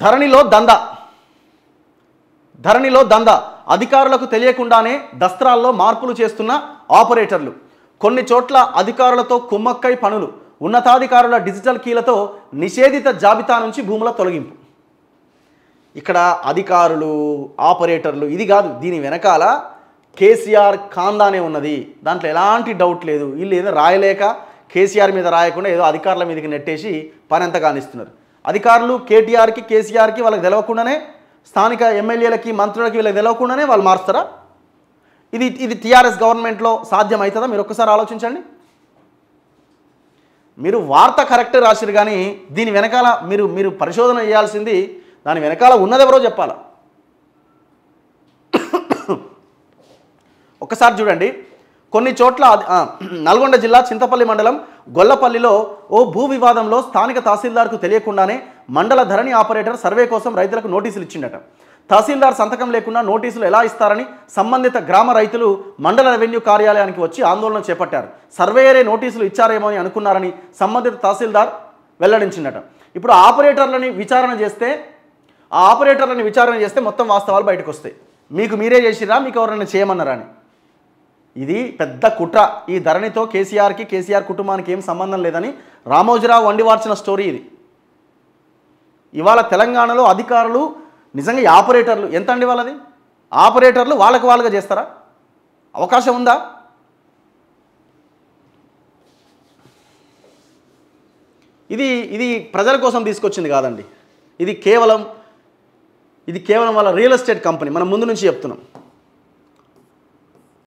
ధరణిలో దందా ధరణిలో దందా అధికారులకు తెలియకుండానే దస్త్రాల్లో మార్పులు చేస్తున్న ఆపరేటర్లు కొన్ని చోట్ల అధికారులతో కుమ్మక్కై పనులు ఉన్నతాధికారుల డిజిటల్ కీలతో నిషేధిత జాబితా నుంచి భూముల తొలగింపు ఇక్కడ అధికారులు ఆపరేటర్లు ఇది కాదు దీని వెనకాల కేసీఆర్ కాందానే ఉన్నది దాంట్లో ఎలాంటి డౌట్ లేదు వీళ్ళు ఏదో రాయలేక కేసీఆర్ మీద రాయకుండా ఏదో అధికారుల మీదకి నెట్టేసి పని ఎంత కానిస్తున్నారు అధికారులు కేటీఆర్కి కేసీఆర్కి వాళ్ళకి తెలవకుండానే స్థానిక ఎమ్మెల్యేలకి మంత్రులకి వీళ్ళకి తెలవకుండానే వాళ్ళు మారుస్తారా ఇది ఇది టీఆర్ఎస్ గవర్నమెంట్లో సాధ్యమవుతుందా మీరు ఒక్కసారి ఆలోచించండి మీరు వార్త కరెక్ట్ రాసిరు కానీ దీని వెనకాల మీరు మీరు పరిశోధన చేయాల్సింది దాని వెనకాల ఉన్నదెవరో చెప్పాలా ఒక్కసారి చూడండి కొన్ని చోట్ల నల్గొండ జిల్లా చింతపల్లి మండలం గొల్లపల్లిలో ఓ భూ వివాదంలో స్థానిక తహసీల్దార్కు తెలియకుండానే మండల ధరణి ఆపరేటర్ సర్వే కోసం రైతులకు నోటీసులు ఇచ్చిండట తహసీల్దార్ సంతకం లేకుండా నోటీసులు ఎలా ఇస్తారని సంబంధిత గ్రామ రైతులు మండల రెవెన్యూ కార్యాలయానికి వచ్చి ఆందోళన చేపట్టారు సర్వేయరే నోటీసులు ఇచ్చారేమో అని అనుకున్నారని సంబంధిత తహసీల్దార్ వెల్లడించిందట ఇప్పుడు ఆపరేటర్లని విచారణ చేస్తే ఆ ఆపరేటర్లని విచారణ చేస్తే మొత్తం వాస్తవాలు బయటకు వస్తాయి మీకు మీరే చేసిరా మీకు ఎవరైనా చేయమన్నారని ఇది పెద్ద కుట్ర ఈ ధరణితో కేసీఆర్కి కేసీఆర్ కుటుంబానికి ఏం సంబంధం లేదని రామోజీరావు వండివార్చిన స్టోరీ ఇది ఇవాళ తెలంగాణలో అధికారులు నిజంగా ఆపరేటర్లు ఎంత అండి వాళ్ళది ఆపరేటర్లు వాళ్ళకు వాళ్ళుగా చేస్తారా అవకాశం ఉందా ఇది ఇది ప్రజల కోసం తీసుకొచ్చింది కాదండి ఇది కేవలం ఇది కేవలం వాళ్ళ రియల్ ఎస్టేట్ కంపెనీ మనం ముందు నుంచి చెప్తున్నాం